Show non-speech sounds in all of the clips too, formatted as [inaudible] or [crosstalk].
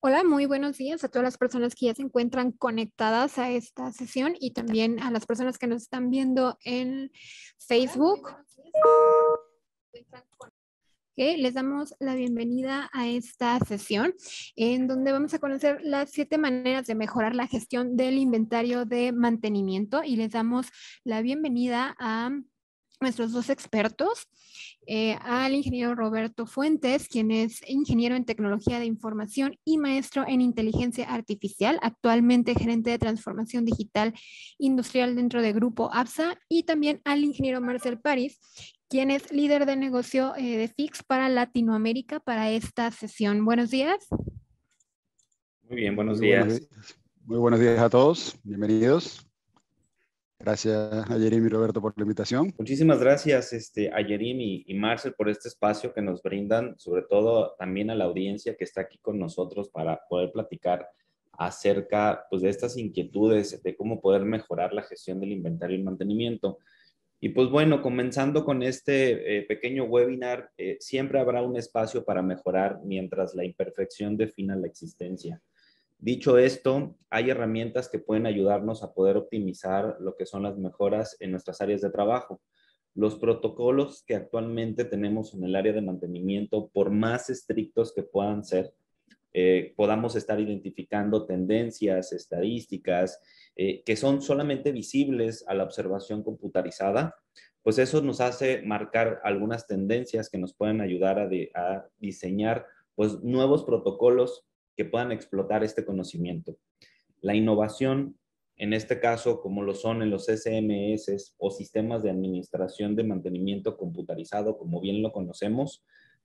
Hola, muy buenos días a todas las personas que ya se encuentran conectadas a esta sesión y también a las personas que nos están viendo en Facebook. les damos la bienvenida a esta sesión en donde vamos a conocer las siete maneras de mejorar la gestión del inventario de mantenimiento y les damos la bienvenida a nuestros dos expertos, eh, al ingeniero Roberto Fuentes, quien es ingeniero en tecnología de información y maestro en inteligencia artificial, actualmente gerente de transformación digital industrial dentro de Grupo APSA, y también al ingeniero Marcel París, quien es líder de negocio eh, de FIX para Latinoamérica para esta sesión. Buenos días. Muy bien, buenos días, Muy buenos días a todos, bienvenidos. Gracias a Jeremy y Roberto por la invitación. Muchísimas gracias este, a Jeremy y Marcel por este espacio que nos brindan, sobre todo también a la audiencia que está aquí con nosotros para poder platicar acerca pues, de estas inquietudes de cómo poder mejorar la gestión del inventario y el mantenimiento. Y pues bueno, comenzando con este eh, pequeño webinar, eh, siempre habrá un espacio para mejorar mientras la imperfección defina la existencia. Dicho esto, hay herramientas que pueden ayudarnos a poder optimizar lo que son las mejoras en nuestras áreas de trabajo. Los protocolos que actualmente tenemos en el área de mantenimiento, por más estrictos que puedan ser, eh, podamos estar identificando tendencias, estadísticas, eh, que son solamente visibles a la observación computarizada, pues eso nos hace marcar algunas tendencias que nos pueden ayudar a, diseñar pues, nuevos protocolos que puedan explotar este conocimiento. La innovación, en este caso, como lo son en los SMS o sistemas de administración de mantenimiento computarizado, como bien lo conocemos,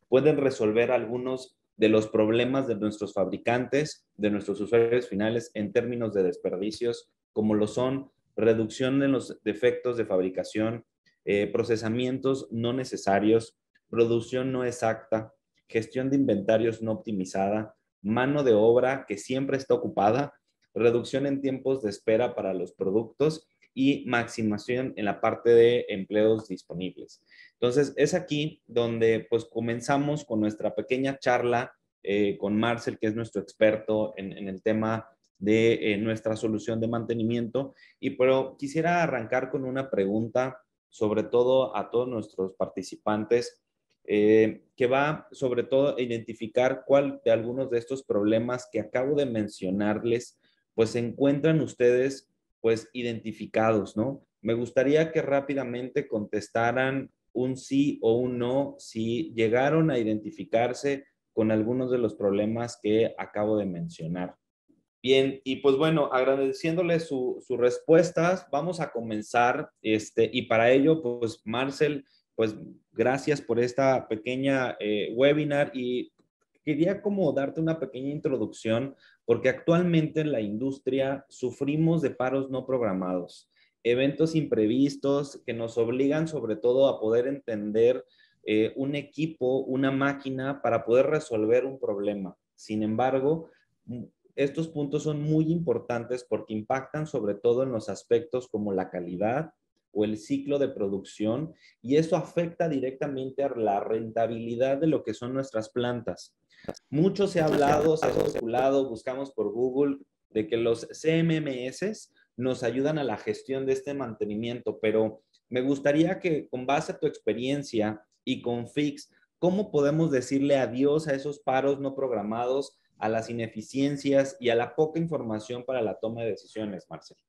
pueden resolver algunos de los problemas de nuestros fabricantes, de nuestros usuarios finales en términos de desperdicios, como lo son reducción de los defectos de fabricación, eh, procesamientos no necesarios, producción no exacta, gestión de inventarios no optimizada, mano de obra que siempre está ocupada, reducción en tiempos de espera para los productos y maximación en la parte de empleos disponibles. Entonces, es aquí donde pues comenzamos con nuestra pequeña charla eh, con Marcel, que es nuestro experto en, el tema de eh, nuestra solución de mantenimiento. Y pero quisiera arrancar con una pregunta, sobre todo a todos nuestros participantes, eh, que va sobre todo a identificar cuál de algunos de estos problemas que acabo de mencionarles, pues se encuentran ustedes pues identificados, ¿no? Me gustaría que rápidamente contestaran un sí o un no si llegaron a identificarse con algunos de los problemas que acabo de mencionar. Bien, y pues bueno, agradeciéndoles sus respuestas, vamos a comenzar, este, y para ello, pues Marcel, pues gracias por esta pequeña eh, webinar y quería como darte una pequeña introducción porque actualmente en la industria sufrimos de paros no programados, eventos imprevistos que nos obligan sobre todo a poder entender eh, un equipo, una máquina para poder resolver un problema. Sin embargo, mm, estos puntos son muy importantes porque impactan sobre todo en los aspectos como la calidad, o el ciclo de producción y eso afecta directamente a la rentabilidad de lo que son nuestras plantas. Mucho se ha hablado, se ha circulado, buscamos por Google de que los CMMS nos ayudan a la gestión de este mantenimiento, pero me gustaría que con base a tu experiencia y con Fix, ¿cómo podemos decirle adiós a esos paros no programados, a las ineficiencias y a la poca información para la toma de decisiones, Marcelo?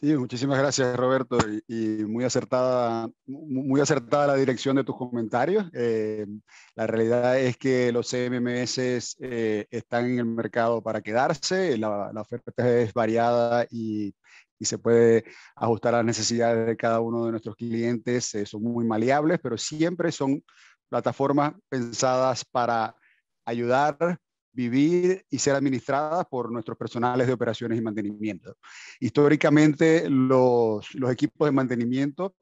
Sí, muchísimas gracias Roberto y, muy, acertada, muy acertada la dirección de tus comentarios. Eh, la realidad es que los CMMS eh, están en el mercado para quedarse, la, oferta es variada y, se puede ajustar a las necesidades de cada uno de nuestros clientes, eh, son muy maleables, pero siempre son plataformas pensadas para ayudar, vivir y ser administradas por nuestros personales de operaciones y mantenimiento. Históricamente, los, equipos de mantenimiento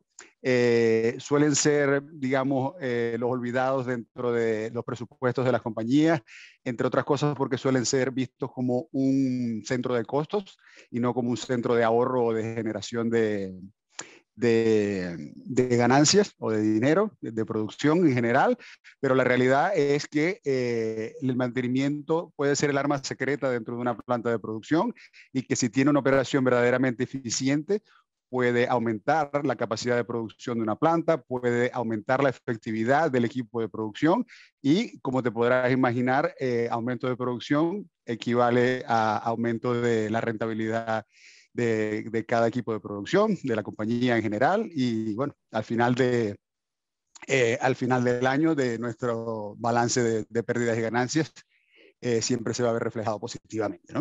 eh, suelen ser, digamos, eh, los olvidados dentro de los presupuestos de las compañías, entre otras cosas porque suelen ser vistos como un centro de costos y no como un centro de ahorro o de generación de, de, ganancias o de dinero, de, producción en general, pero la realidad es que eh, el mantenimiento puede ser el arma secreta dentro de una planta de producción y que si tiene una operación verdaderamente eficiente, puede aumentar la capacidad de producción de una planta, puede aumentar la efectividad del equipo de producción y, como te podrás imaginar, eh, aumento de producción equivale a aumento de la rentabilidad de, cada equipo de producción, de la compañía en general y bueno, al final de, eh, al final del año de nuestro balance de, pérdidas y ganancias eh, siempre se va a ver reflejado positivamente.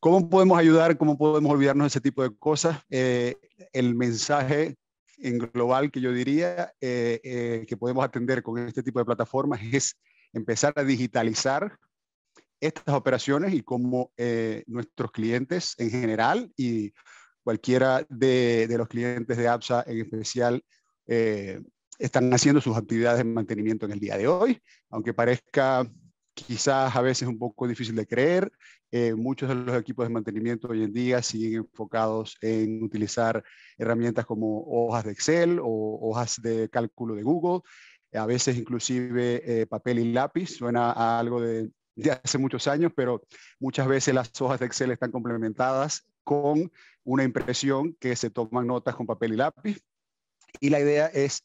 ¿Cómo podemos ayudar? ¿Cómo podemos olvidarnos de ese tipo de cosas? Eh, el mensaje en global que yo diría que podemos atender con este tipo de plataformas es empezar a digitalizar estas operaciones y cómo eh, nuestros clientes en general y cualquiera de, los clientes de APSA en especial eh, están haciendo sus actividades de mantenimiento en el día de hoy, aunque parezca quizás a veces un poco difícil de creer. Eh, muchos de los equipos de mantenimiento hoy en día siguen enfocados en utilizar herramientas como hojas de Excel o hojas de cálculo de Google, a veces inclusive papel y lápiz, suena a algo de de hace muchos años, pero muchas veces las hojas de Excel están complementadas con una impresión que se toman notas con papel y lápiz. Y la idea es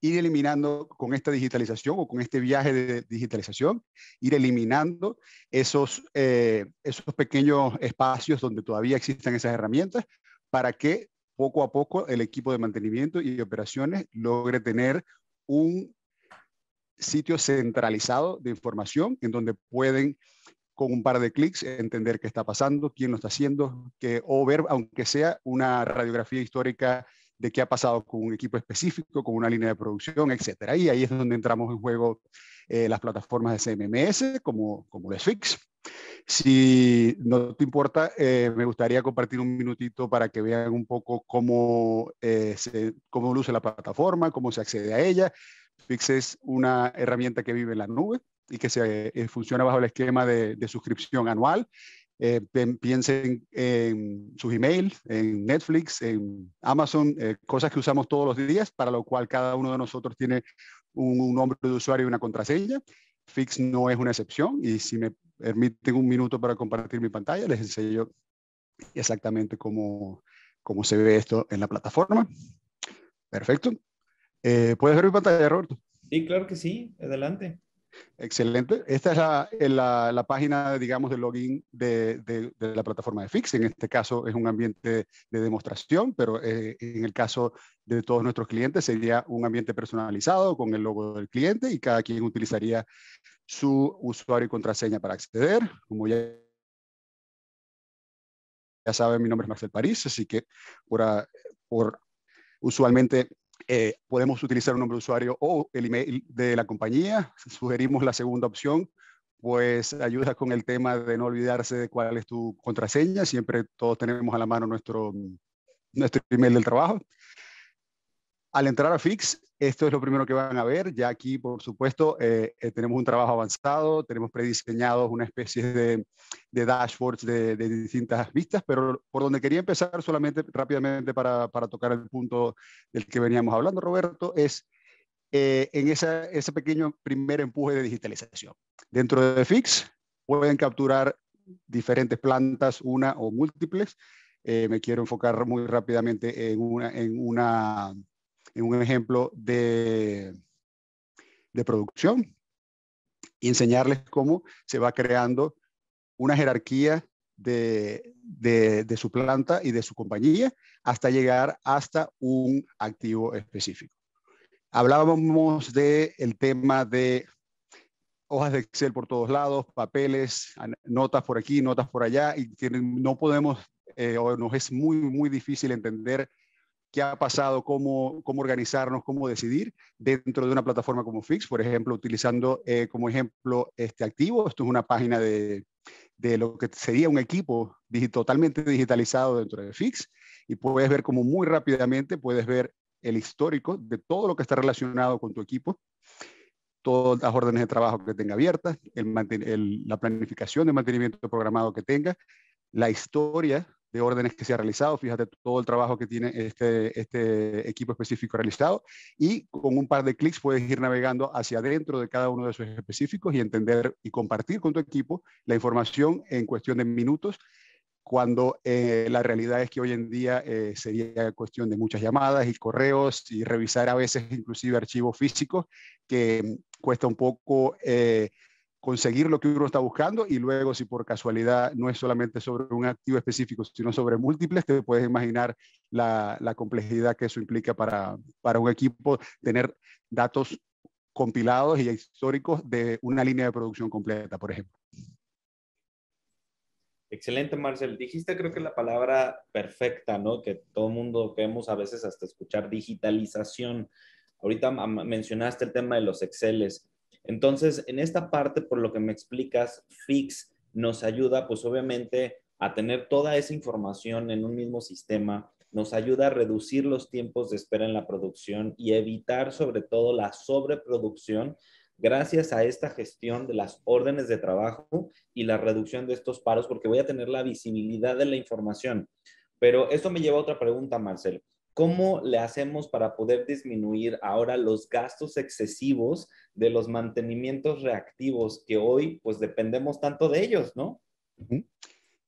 ir eliminando con esta digitalización o con este viaje de digitalización, ir eliminando esos, eh, esos pequeños espacios donde todavía existen esas herramientas para que poco a poco el equipo de mantenimiento y operaciones logre tener un sitio centralizado de información en donde pueden con un par de clics entender qué está pasando, quién lo está haciendo, que, o ver, aunque sea una radiografía histórica de qué ha pasado con un equipo específico, con una línea de producción, etc. Y ahí es donde entramos en juego eh, las plataformas de CMMS como, como fix Si no te importa, eh, me gustaría compartir un minutito para que vean un poco cómo, eh, cómo luce la plataforma, cómo se accede a ella, FIX es una herramienta que vive en la nube y que se, eh, funciona bajo el esquema de, suscripción anual. Eh, piensen en, sus emails, en Netflix, en Amazon, eh, cosas que usamos todos los días, para lo cual cada uno de nosotros tiene un, nombre de usuario y una contraseña. Fix no es una excepción y si me permiten un minuto para compartir mi pantalla, les enseño exactamente cómo, cómo se ve esto en la plataforma. Perfecto. Eh, ¿Puedes ver mi pantalla, Roberto? Sí, claro que sí, adelante. Excelente. Esta es la, eh, la, página, digamos, de login de, de, la plataforma de Fix. En este caso es un ambiente de demostración, pero eh, en el caso de todos nuestros clientes sería un ambiente personalizado con el logo del cliente y cada quien utilizaría su usuario y contraseña para acceder. Como ya ya saben, mi nombre es Marcel París, así que por, por usualmente eh, podemos utilizar un nombre de usuario o el email de la compañía. Sugerimos la segunda opción, pues ayuda con el tema de no olvidarse de cuál es tu contraseña. Siempre todos tenemos a la mano nuestro, nuestro email del trabajo. Al entrar a Fix, esto es lo primero que van a ver. Ya aquí, por supuesto, eh, eh, tenemos un trabajo avanzado, tenemos prediseñados una especie de, dashboards de, distintas vistas, pero por donde quería empezar solamente rápidamente para, tocar el punto del que veníamos hablando, Roberto, es eh, en ese pequeño primer empuje de digitalización. Dentro de Fix pueden capturar diferentes plantas, una o múltiples. me quiero enfocar muy rápidamente en una, en una en un ejemplo de, producción y enseñarles cómo se va creando una jerarquía de, su planta y de su compañía hasta llegar hasta un activo específico. Hablábamos del tema de hojas de Excel por todos lados, papeles, notas por aquí, notas por allá, y que no podemos eh, o nos es muy, muy difícil entender qué ha pasado, cómo, cómo organizarnos, cómo decidir dentro de una plataforma como Fix, por ejemplo, utilizando eh, como ejemplo este activo. Esto es una página de, de lo que sería un equipo totalmente digitalizado dentro de Fix y puedes ver como muy rápidamente, puedes ver el histórico de todo lo que está relacionado con tu equipo, todas las órdenes de trabajo que tenga abiertas, el, la planificación de mantenimiento programado que tenga, la historia de órdenes que se ha realizado, fíjate todo el trabajo que tiene este, este equipo específico realizado y con un par de clics puedes ir navegando hacia adentro de cada uno de esos específicos y entender y compartir con tu equipo la información en cuestión de minutos cuando eh, la realidad es que hoy en día eh, sería cuestión de muchas llamadas y correos y revisar a veces inclusive archivos físicos que mm, cuesta un poco... Eh, conseguir lo que uno está buscando y luego si por casualidad no es solamente sobre un activo específico, sino sobre múltiples, te puedes imaginar la, complejidad que eso implica para, un equipo tener datos compilados y históricos de una línea de producción completa, por ejemplo. Excelente, Marcel. Dijiste creo que la palabra perfecta, ¿no? Que todo mundo vemos a veces hasta escuchar digitalización. Ahorita mencionaste el tema de los Exceles. Entonces, en esta parte, por lo que me explicas, Fix nos ayuda, pues obviamente, a tener toda esa información en un mismo sistema, nos ayuda a reducir los tiempos de espera en la producción y evitar sobre todo la sobreproducción gracias a esta gestión de las órdenes de trabajo y la reducción de estos paros, porque voy a tener la visibilidad de la información. Pero esto me lleva a otra pregunta, Marcelo. ¿Cómo le hacemos para poder disminuir ahora los gastos excesivos de los mantenimientos reactivos que hoy pues dependemos tanto de ellos, ¿no?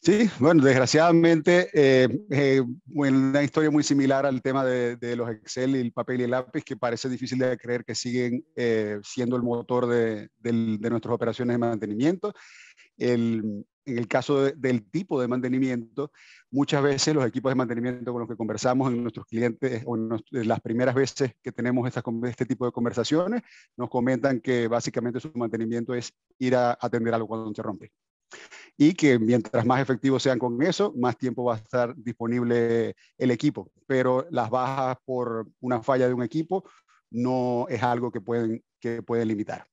Sí, bueno, desgraciadamente, eh, eh, una historia muy similar al tema de, los Excel y el papel y el lápiz, que parece difícil de creer que siguen eh, siendo el motor de, de nuestras operaciones de mantenimiento. El, en el caso del tipo de mantenimiento, muchas veces los equipos de mantenimiento con los que conversamos en nuestros clientes o las primeras veces que tenemos este tipo de conversaciones, nos comentan que básicamente su mantenimiento es ir a atender algo cuando se rompe. Y que mientras más efectivos sean con eso, más tiempo va a estar disponible el equipo. Pero las bajas por una falla de un equipo no es algo que pueden, que pueden limitar.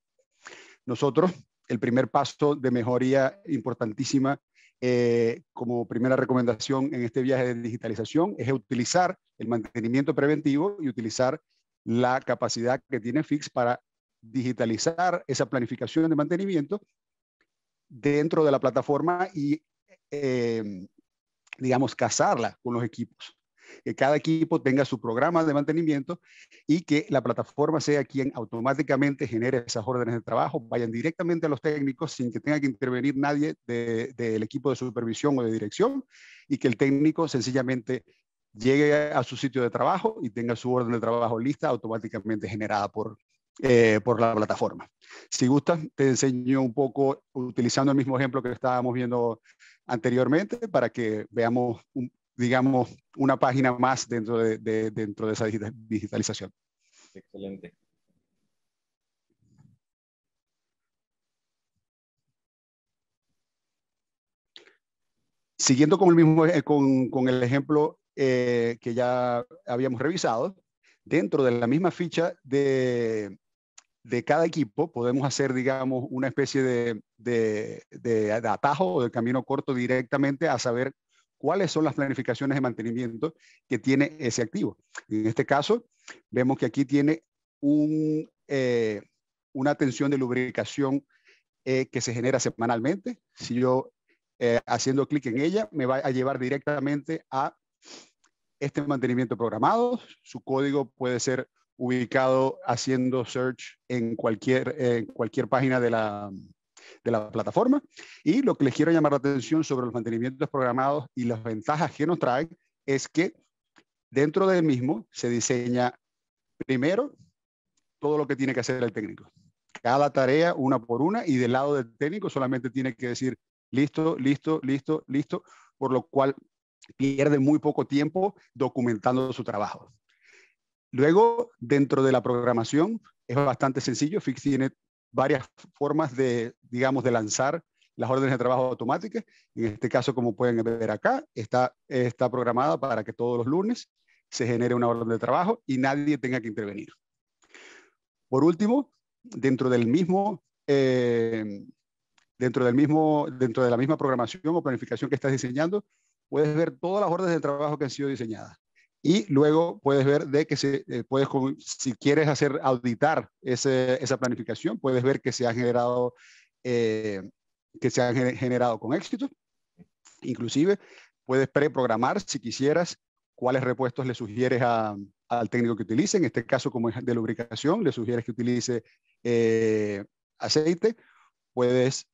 Nosotros el primer paso de mejoría importantísima eh, como primera recomendación en este viaje de digitalización es utilizar el mantenimiento preventivo y utilizar la capacidad que tiene FIX para digitalizar esa planificación de mantenimiento dentro de la plataforma y, eh, digamos, casarla con los equipos que cada equipo tenga su programa de mantenimiento y que la plataforma sea quien automáticamente genere esas órdenes de trabajo, vayan directamente a los técnicos sin que tenga que intervenir nadie del equipo de supervisión o de dirección y que el técnico sencillamente llegue a su sitio de trabajo y tenga su orden de trabajo lista automáticamente generada por, eh, por la plataforma. Si gusta, te enseño un poco utilizando el mismo ejemplo que estábamos viendo anteriormente para que veamos un, digamos, una página más dentro de, dentro de esa digitalización. Excelente. Siguiendo con el, mismo, eh, con, el ejemplo eh, que ya habíamos revisado, dentro de la misma ficha de, cada equipo podemos hacer, digamos, una especie de, de, atajo o de camino corto directamente a saber cuáles son las planificaciones de mantenimiento que tiene ese activo. En este caso, vemos que aquí tiene eh, una atención de lubricación eh, que se genera semanalmente. Si yo eh, haciendo clic en ella, me va a llevar directamente a este mantenimiento programado. Su código puede ser ubicado haciendo search en cualquier, cualquier página de la, de la plataforma. Y lo que les quiero llamar la atención sobre los mantenimientos programados y las ventajas que nos trae es que dentro del mismo se diseña primero todo lo que tiene que hacer el técnico. Cada tarea una por una y del lado del técnico solamente tiene que decir listo, listo, listo, listo, por lo cual pierde muy poco tiempo documentando su trabajo. Luego, dentro de la programación, es bastante sencillo. Fix tiene varias formas de, digamos, de lanzar las órdenes de trabajo automáticas. En este caso, como pueden ver acá, está, está programada para que todos los lunes se genere una orden de trabajo y nadie tenga que intervenir. Por último, dentro del mismo, eh, dentro del mismo, dentro de la misma programación o planificación que estás diseñando, puedes ver todas las órdenes de trabajo que han sido diseñadas. Y luego puedes ver de que se, eh, si quieres hacer auditar esa planificación, puedes ver que se ha generado, eh, que se ha generado con éxito. Inclusive puedes preprogramar si quisieras cuáles repuestos le sugieres al técnico que utilice. En este caso, como de lubricación, le sugieres que utilice eh, aceite. Puedes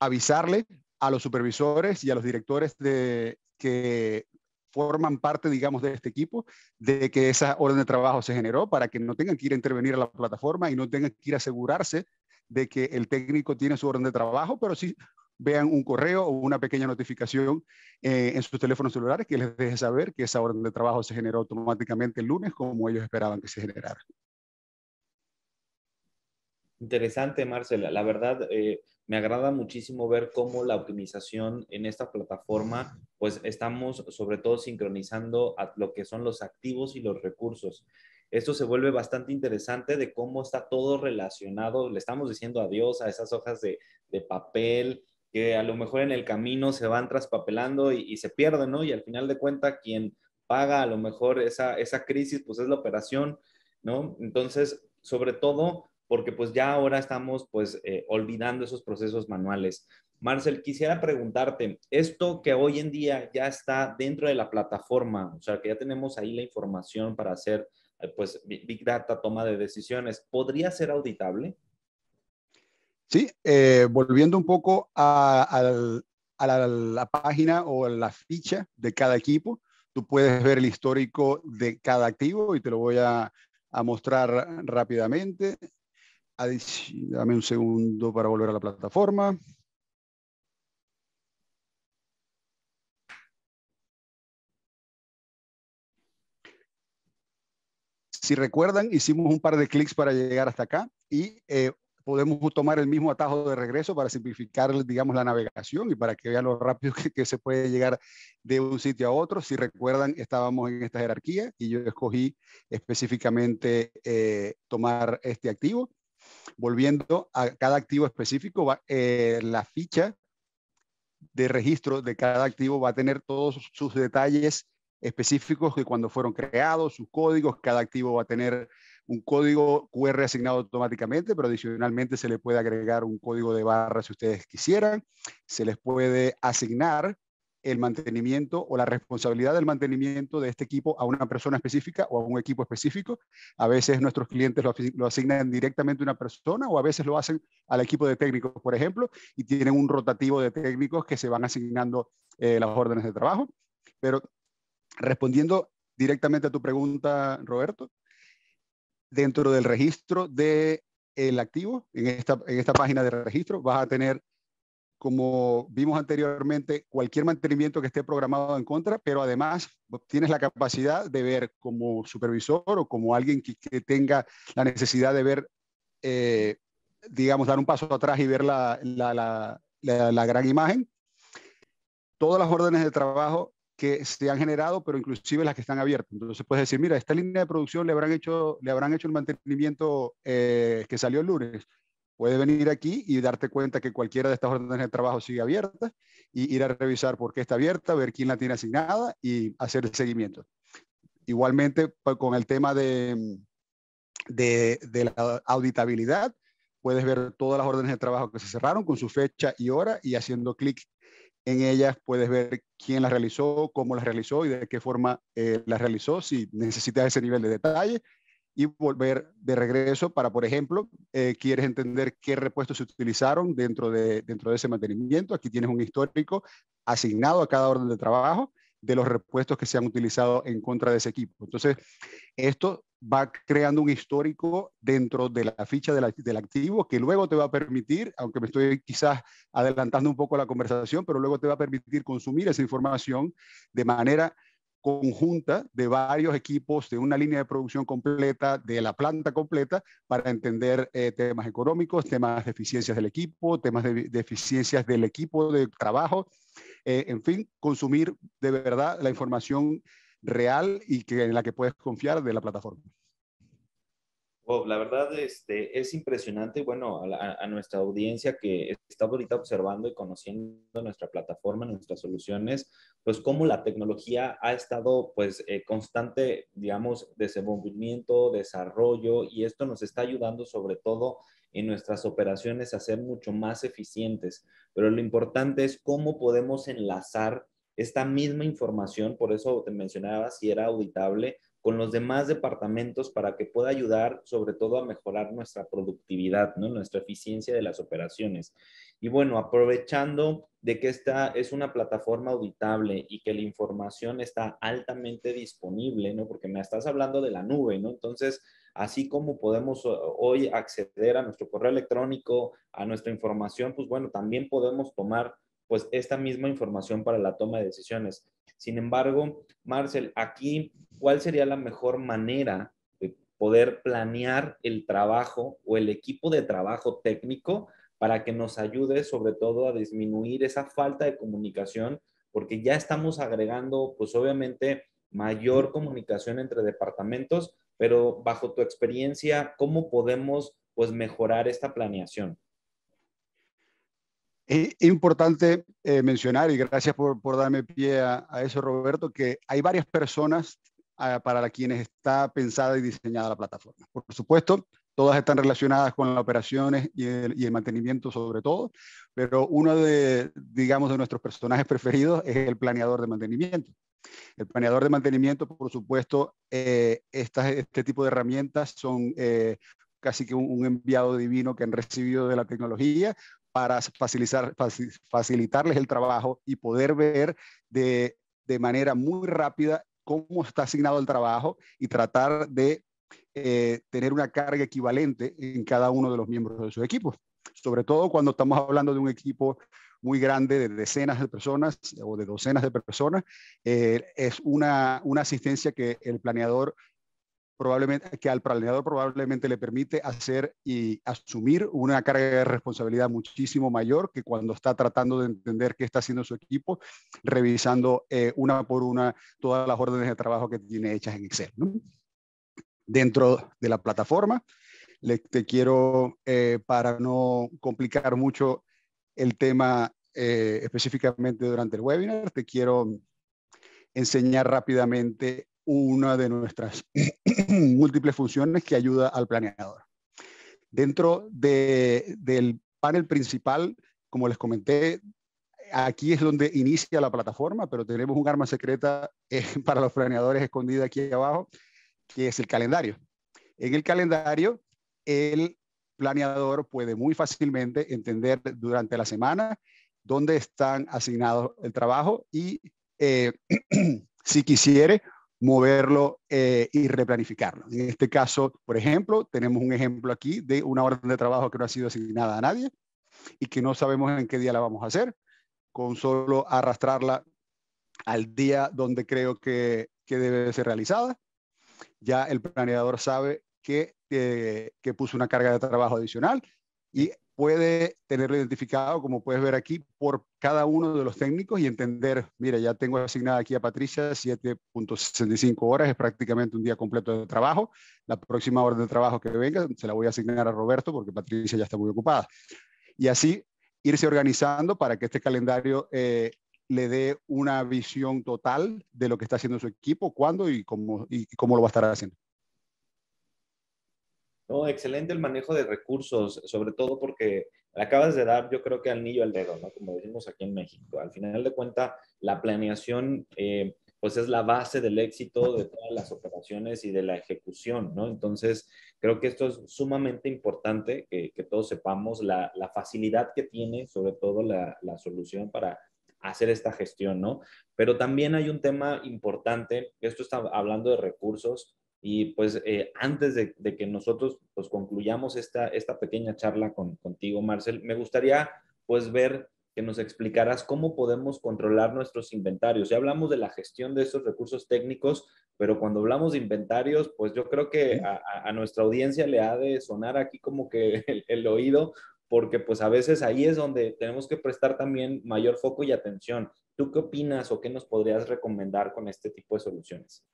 avisarle a los supervisores y a los directores de, que forman parte, digamos, de este equipo, de que esa orden de trabajo se generó para que no tengan que ir a intervenir a la plataforma y no tengan que ir a asegurarse de que el técnico tiene su orden de trabajo, pero sí vean un correo o una pequeña notificación eh, en sus teléfonos celulares que les deje saber que esa orden de trabajo se generó automáticamente el lunes como ellos esperaban que se generara. Interesante, Marcela. La verdad, eh, me agrada muchísimo ver cómo la optimización en esta plataforma, pues estamos sobre todo sincronizando a lo que son los activos y los recursos. Esto se vuelve bastante interesante de cómo está todo relacionado. Le estamos diciendo adiós a esas hojas de, de papel, que a lo mejor en el camino se van traspapelando y, se pierden, ¿no? Y al final de cuenta, quien paga a lo mejor esa, esa crisis, pues es la operación, ¿no? Entonces, sobre todo, porque pues ya ahora estamos pues eh, olvidando esos procesos manuales. Marcel, quisiera preguntarte, esto que hoy en día ya está dentro de la plataforma, o sea, que ya tenemos ahí la información para hacer eh, pues Big Data, toma de decisiones, ¿podría ser auditable? Sí, eh, volviendo un poco a, la, a, la, página o a la ficha de cada equipo, tú puedes ver el histórico de cada activo y te lo voy a, mostrar rápidamente. Dame un segundo para volver a la plataforma. Si recuerdan, hicimos un par de clics para llegar hasta acá y eh, podemos tomar el mismo atajo de regreso para simplificar, digamos, la navegación y para que vean lo rápido que, se puede llegar de un sitio a otro. Si recuerdan, estábamos en esta jerarquía y yo escogí específicamente eh, tomar este activo. Volviendo a cada activo específico, eh, la ficha de registro de cada activo va a tener todos sus detalles específicos que cuando fueron creados, sus códigos, cada activo va a tener un código QR asignado automáticamente, pero adicionalmente se le puede agregar un código de barra si ustedes quisieran, se les puede asignar el mantenimiento o la responsabilidad del mantenimiento de este equipo a una persona específica o a un equipo específico. A veces nuestros clientes lo, asignan directamente a una persona o a veces lo hacen al equipo de técnicos, por ejemplo, y tienen un rotativo de técnicos que se van asignando eh, las órdenes de trabajo. Pero respondiendo directamente a tu pregunta, Roberto, dentro del registro del el activo, en esta, en esta página de registro, vas a tener como vimos anteriormente, cualquier mantenimiento que esté programado en contra, pero además tienes la capacidad de ver como supervisor o como alguien que, tenga la necesidad de ver, eh, digamos, dar un paso atrás y ver la, gran imagen, todas las órdenes de trabajo que se han generado, pero inclusive las que están abiertas. Entonces puedes decir, mira, esta línea de producción le habrán hecho, le habrán hecho el mantenimiento eh, que salió el lunes Puedes venir aquí y darte cuenta que cualquiera de estas órdenes de trabajo sigue abierta y ir a revisar por qué está abierta, ver quién la tiene asignada y hacer el seguimiento. Igualmente, pues, con el tema de, de, la auditabilidad, puedes ver todas las órdenes de trabajo que se cerraron con su fecha y hora y haciendo clic en ellas puedes ver quién las realizó, cómo las realizó y de qué forma eh, las realizó, si necesitas ese nivel de detalle y volver de regreso para, por ejemplo, eh, quieres entender qué repuestos se utilizaron dentro de, dentro de ese mantenimiento. Aquí tienes un histórico asignado a cada orden de trabajo de los repuestos que se han utilizado en contra de ese equipo. Entonces, esto va creando un histórico dentro de la ficha del activo que luego te va a permitir, aunque me estoy quizás adelantando un poco la conversación, pero luego te va a permitir consumir esa información de manera conjunta de varios equipos, de una línea de producción completa, de la planta completa, para entender eh, temas económicos, temas de eficiencias del equipo, temas de, de eficiencias del equipo de trabajo, eh, en fin, consumir de verdad la información real y que, en la que puedes confiar de la plataforma. Bob, oh, la verdad este, es impresionante, bueno, a, nuestra audiencia que está ahorita observando y conociendo nuestra plataforma, nuestras soluciones, pues cómo la tecnología ha estado pues eh, constante, digamos, desenvolvimiento, desarrollo y esto nos está ayudando sobre todo en nuestras operaciones a ser mucho más eficientes. Pero lo importante es cómo podemos enlazar esta misma información, por eso te mencionaba si era auditable, con los demás departamentos para que pueda ayudar sobre todo a mejorar nuestra productividad, nuestra eficiencia de las operaciones. Y bueno, aprovechando de que esta es una plataforma auditable y que la información está altamente disponible, ¿no? porque me estás hablando de la nube, ¿no? entonces así como podemos hoy acceder a nuestro correo electrónico, a nuestra información, pues bueno, también podemos tomar pues esta misma información para la toma de decisiones. Sin embargo, Marcel, aquí, ¿cuál sería la mejor manera de poder planear el trabajo o el equipo de trabajo técnico para que nos ayude sobre todo a disminuir esa falta de comunicación? Porque ya estamos agregando, pues obviamente, mayor comunicación entre departamentos, pero bajo tu experiencia, ¿cómo podemos pues mejorar esta planeación? Es eh, importante eh, mencionar, y gracias por, darme pie a, eso, Roberto, que hay varias personas para ah, para quienes está pensada y diseñada la plataforma. Por supuesto, todas están relacionadas con las operaciones y el, mantenimiento sobre todo, pero uno de, digamos, de nuestros personajes preferidos es el planeador de mantenimiento. El planeador de mantenimiento, por supuesto, eh, este tipo de herramientas son casi que un, un, enviado divino que han recibido de la tecnología para facilitar, facilitarles el trabajo y poder ver de, de manera muy rápida cómo está asignado el trabajo y tratar de eh, tener una carga equivalente en cada uno de los miembros de su equipo. Sobre todo cuando estamos hablando de un equipo muy grande de decenas de personas o de docenas de personas, eh, es una, una asistencia que el planeador probablemente, que al planeador probablemente le permite hacer y asumir una carga de responsabilidad muchísimo mayor que cuando está tratando de entender qué está haciendo su equipo, revisando eh, una por una todas las órdenes de trabajo que tiene hechas en Excel. Dentro de la plataforma, te quiero, eh, para no complicar mucho el tema eh, específicamente durante el webinar, te quiero enseñar rápidamente una de nuestras [clears throat] múltiples funciones que ayuda al planeador. Dentro del panel principal, como les comenté, aquí es donde inicia la plataforma, pero tenemos un arma secreta eh, [laughs] para los planeadores escondida aquí abajo, que es el calendario. En el calendario, el planeador puede muy fácilmente entender durante la semana dónde están asignados el trabajo y eh, [clears throat] si quisiere moverlo eh, y replanificarlo. En este caso, por ejemplo, tenemos un ejemplo aquí de una orden de trabajo que no ha sido asignada a nadie y que no sabemos en qué día la vamos a hacer, con solo arrastrarla al día donde creo que, debe ser realizada. Ya el planeador sabe que, eh, que puso una carga de trabajo adicional y puede tenerlo identificado, como puedes ver aquí, por cada uno de los técnicos y entender, mira, ya tengo asignada aquí a Patricia 7.65 horas, es prácticamente un día completo de trabajo. La próxima hora de trabajo que venga se la voy a asignar a Roberto porque Patricia ya está muy ocupada. Y así irse organizando para que este calendario eh, le dé una visión total de lo que está haciendo su equipo, cuándo y cómo, y cómo lo va a estar haciendo excelente el manejo de recursos, sobre todo porque acabas de dar, yo creo que al niño al dedo, ¿no? Como decimos aquí en México. Al final de cuentas, la planeación, eh, pues es la base del éxito de todas las operaciones y de la ejecución, ¿no? Entonces, creo que esto es sumamente importante que, todos sepamos la, facilidad que tiene, sobre todo la, la solución para hacer esta gestión, ¿no? Pero también hay un tema importante, esto está hablando de recursos, y pues eh, antes de, que nosotros pues, concluyamos esta, pequeña charla contigo, Marcel, me gustaría pues ver que nos explicarás cómo podemos controlar nuestros inventarios. Ya hablamos de la gestión de esos recursos técnicos, pero cuando hablamos de inventarios, pues yo creo que a, nuestra audiencia le ha de sonar aquí como que [laughs] el, el oído, porque pues a veces ahí es donde tenemos que prestar también mayor foco y atención. ¿Tú qué opinas o qué nos podrías recomendar con este tipo de soluciones?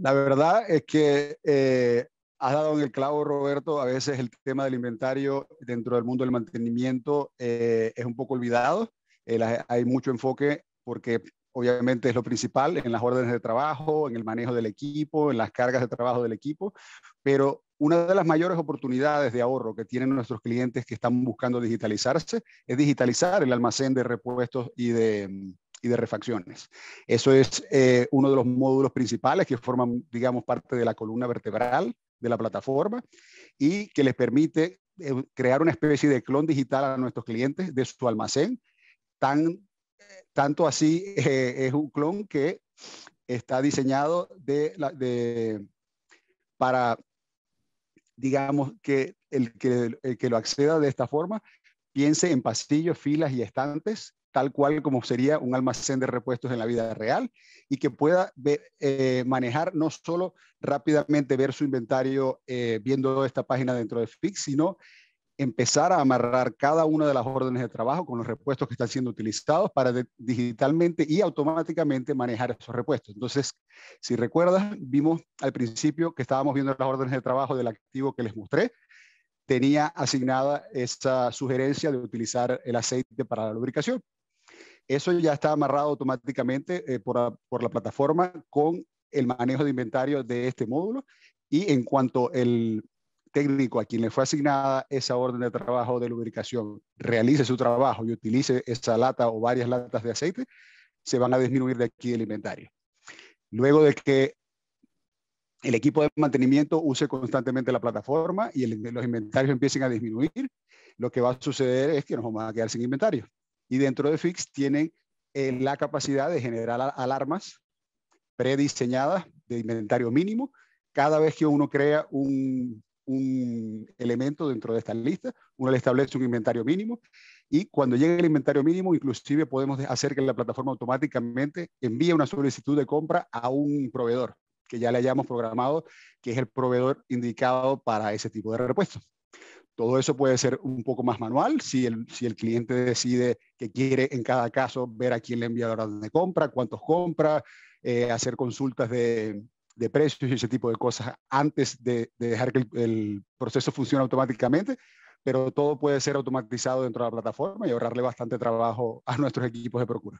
La verdad es que eh, has dado en el clavo, Roberto. A veces el tema del inventario dentro del mundo del mantenimiento eh, es un poco olvidado. Eh, hay mucho enfoque porque obviamente es lo principal en las órdenes de trabajo, en el manejo del equipo, en las cargas de trabajo del equipo, pero una de las mayores oportunidades de ahorro que tienen nuestros clientes que están buscando digitalizarse es digitalizar el almacén de repuestos y de, y de refacciones. Eso es eh, uno de los módulos principales que forman, digamos, parte de la columna vertebral de la plataforma y que les permite eh, crear una especie de clon digital a nuestros clientes de su almacén. Tan, tanto así [laughs] eh, es un clon que está diseñado de, para, digamos, que el, que el, que lo acceda de esta forma piense en pasillos, filas y estantes tal cual como sería un almacén de repuestos en la vida real y que pueda eh, manejar no solo rápidamente ver su inventario eh, viendo esta página dentro de Fix, sino empezar a amarrar cada una de las órdenes de trabajo con los repuestos que están siendo utilizados para digitalmente y automáticamente manejar esos repuestos. Entonces, si recuerdas, vimos al principio que estábamos viendo las órdenes de trabajo del activo que les mostré, tenía asignada esa sugerencia de utilizar el aceite para la lubricación. Eso ya está amarrado automáticamente eh, por, la plataforma con el manejo de inventario de este módulo y en cuanto el técnico a quien le fue asignada esa orden de trabajo de lubricación realice su trabajo y utilice esa lata o varias latas de aceite, se van a disminuir de aquí el inventario. Luego de que el equipo de mantenimiento use constantemente la plataforma y los inventarios empiecen a disminuir, lo que va a suceder es que nos vamos a quedar sin inventario y dentro de Fix tienen eh, la capacidad de generar alarmas prediseñadas de inventario mínimo. Cada vez que uno crea un, un elemento dentro de esta lista, uno le establece un inventario mínimo y cuando llegue el inventario mínimo, inclusive podemos hacer que la plataforma automáticamente envíe una solicitud de compra a un proveedor que ya le hayamos programado, que es el proveedor indicado para ese tipo de repuestos. Todo eso puede ser un poco más manual si el, si el cliente decide que quiere en cada caso ver a quién le envía la orden de compra, cuántos compra, eh, hacer consultas de, precios y ese tipo de cosas antes de, dejar que el, proceso funcione automáticamente, pero todo puede ser automatizado dentro de la plataforma y ahorrarle bastante trabajo a nuestros equipos de procura.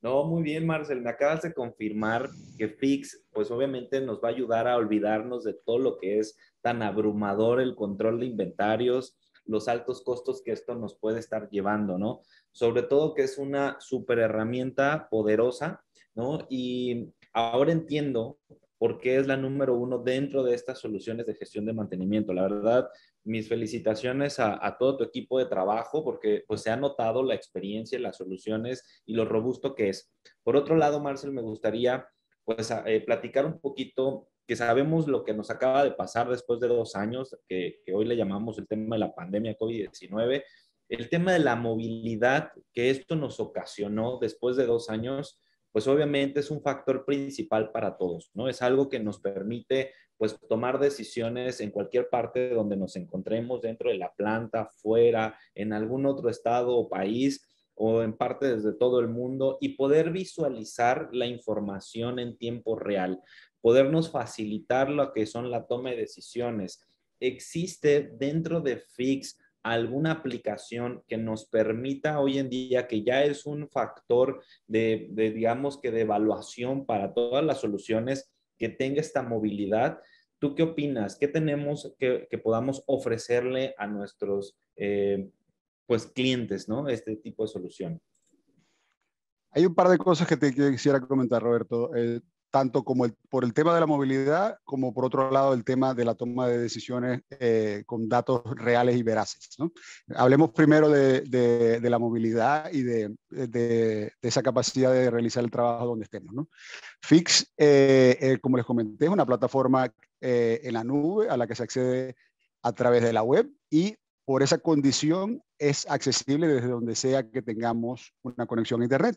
No, muy bien, Marcel. Me acabas de confirmar que Fix, pues obviamente nos va a ayudar a olvidarnos de todo lo que es tan abrumador el control de inventarios, los altos costos que esto nos puede estar llevando, ¿no? Sobre todo que es una super herramienta poderosa, ¿no? Y ahora entiendo por qué es la número uno dentro de estas soluciones de gestión de mantenimiento. La verdad, mis felicitaciones a, todo tu equipo de trabajo porque pues se ha notado la experiencia, las soluciones y lo robusto que es. Por otro lado, Marcel, me gustaría pues eh, platicar un poquito que sabemos lo que nos acaba de pasar después de dos años, que, hoy le llamamos el tema de la pandemia COVID-19, el tema de la movilidad que esto nos ocasionó después de dos años, pues obviamente es un factor principal para todos, ¿no? Es algo que nos permite pues tomar decisiones en cualquier parte donde nos encontremos, dentro de la planta, fuera, en algún otro estado o país o en parte desde todo el mundo y poder visualizar la información en tiempo real podernos facilitar lo que son la toma de decisiones. ¿Existe dentro de Fix alguna aplicación que nos permita hoy en día, que ya es un factor de, digamos que de evaluación para todas las soluciones, que tenga esta movilidad? ¿Tú qué opinas? ¿Qué tenemos que, podamos ofrecerle a nuestros eh, pues, clientes, ¿no? Este tipo de solución. Hay un par de cosas que te quisiera comentar, Roberto. Eh, tanto como por el tema de la movilidad, como por otro lado el tema de la toma de decisiones eh, con datos reales y veraces. Hablemos primero de, la movilidad y de, esa capacidad de realizar el trabajo donde estemos. Fix, eh, eh, como les comenté, es una plataforma en la nube a la que se accede a través de la web y por esa condición es accesible desde donde sea que tengamos una conexión a Internet.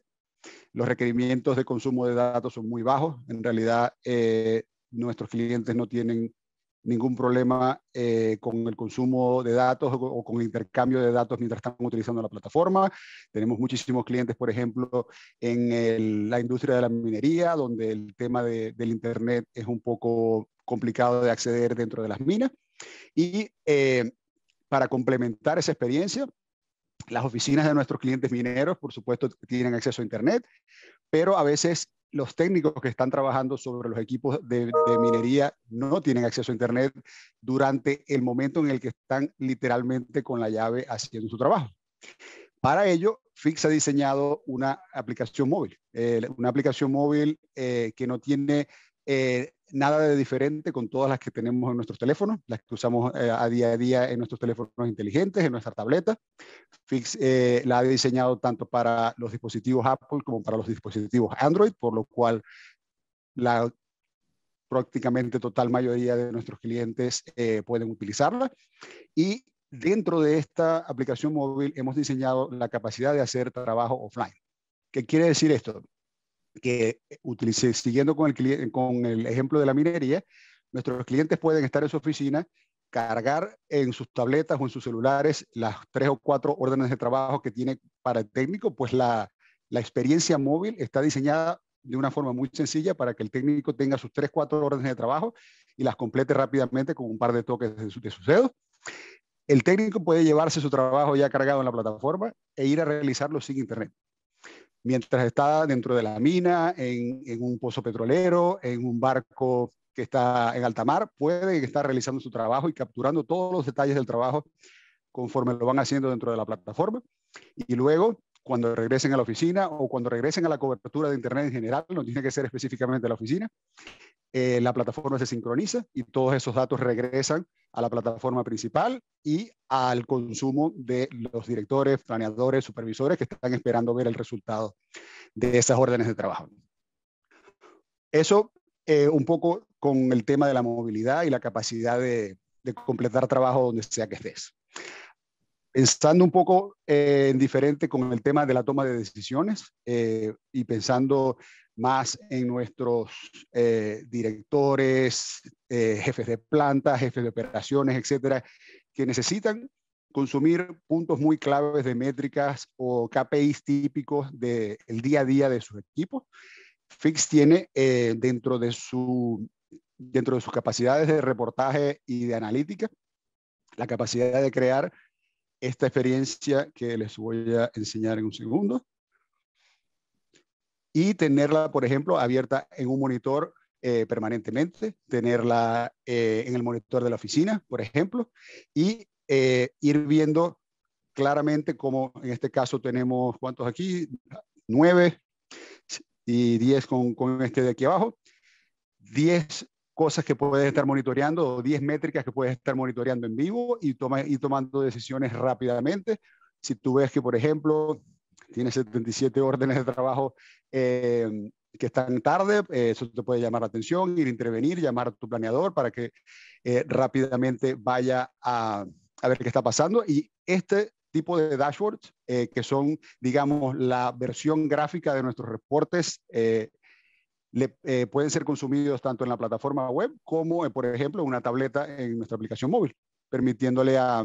Los requerimientos de consumo de datos son muy bajos. En realidad, eh, nuestros clientes no tienen ningún problema eh, con el consumo de datos o, con el intercambio de datos mientras están utilizando la plataforma. Tenemos muchísimos clientes, por ejemplo, en la industria de la minería, donde el tema del Internet es un poco complicado de acceder dentro de las minas. Y eh, para complementar esa experiencia, las oficinas de nuestros clientes mineros, por supuesto, tienen acceso a Internet, pero a veces los técnicos que están trabajando sobre los equipos de, minería no tienen acceso a Internet durante el momento en el que están literalmente con la llave haciendo su trabajo. Para ello, Fix ha diseñado una aplicación móvil, eh, una aplicación móvil eh, que no tiene eh, nada de diferente con todas las que tenemos en nuestros teléfonos, las que usamos eh, a día a día en nuestros teléfonos inteligentes, en nuestra tableta. Fix eh, la ha diseñado tanto para los dispositivos Apple como para los dispositivos Android, por lo cual la prácticamente total mayoría de nuestros clientes eh, pueden utilizarla. Y dentro de esta aplicación móvil hemos diseñado la capacidad de hacer trabajo offline. ¿Qué quiere decir esto? que utilice, siguiendo con el, con el ejemplo de la minería, nuestros clientes pueden estar en su oficina, cargar en sus tabletas o en sus celulares las tres o cuatro órdenes de trabajo que tiene para el técnico, pues la, experiencia móvil está diseñada de una forma muy sencilla para que el técnico tenga sus tres, o cuatro órdenes de trabajo y las complete rápidamente con un par de toques de, su, El técnico puede llevarse su trabajo ya cargado en la plataforma e ir a realizarlo sin internet mientras está dentro de la mina, en, un pozo petrolero, en un barco que está en alta mar, puede estar realizando su trabajo y capturando todos los detalles del trabajo conforme lo van haciendo dentro de la plataforma. Y luego, cuando regresen a la oficina o cuando regresen a la cobertura de Internet en general, no tiene que ser específicamente la oficina, eh, la plataforma se sincroniza y todos esos datos regresan a la plataforma principal y al consumo de los directores, planeadores, supervisores que están esperando ver el resultado de esas órdenes de trabajo. Eso eh, un poco con el tema de la movilidad y la capacidad de, de completar trabajo donde sea que estés pensando un poco eh, diferente con el tema de la toma de decisiones eh, y pensando más en nuestros eh, directores, jefes de planta, jefes de operaciones, etcétera, que necesitan consumir puntos muy claves de métricas o KPIs típicos del día a día de sus equipos. Fix tiene dentro, de su, dentro de sus capacidades de reportaje y de analítica la capacidad de crear esta experiencia que les voy a enseñar en un segundo. Y tenerla, por ejemplo, abierta en un monitor eh, permanentemente, tenerla eh, en el monitor de la oficina, por ejemplo, y eh, ir viendo claramente como en este caso tenemos, ¿cuántos aquí? Nueve y diez con, con este de aquí abajo. Diez cosas que puedes estar monitoreando o 10 métricas que puedes estar monitoreando en vivo y, toma, y tomando decisiones rápidamente. Si tú ves que, por ejemplo, tienes 77 órdenes de trabajo eh, que están tarde, eh, eso te puede llamar la atención, ir a intervenir, llamar a tu planeador para que eh, rápidamente vaya a, a, ver qué está pasando. Y este tipo de dashboards, que son, digamos, la versión gráfica de nuestros reportes eh, pueden ser consumidos tanto en la plataforma web como, eh, por ejemplo, en una tableta en nuestra aplicación móvil, permitiéndole a,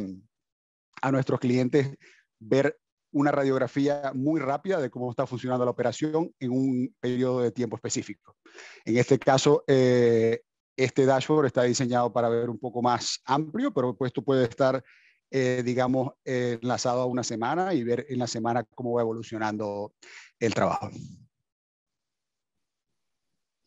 a nuestros clientes ver una radiografía muy rápida de cómo está funcionando la operación en un periodo de tiempo específico. En este caso, eh, este dashboard está diseñado para ver un poco más amplio, pero pues esto puede estar, digamos, enlazado a una semana y ver en la semana cómo va evolucionando el trabajo.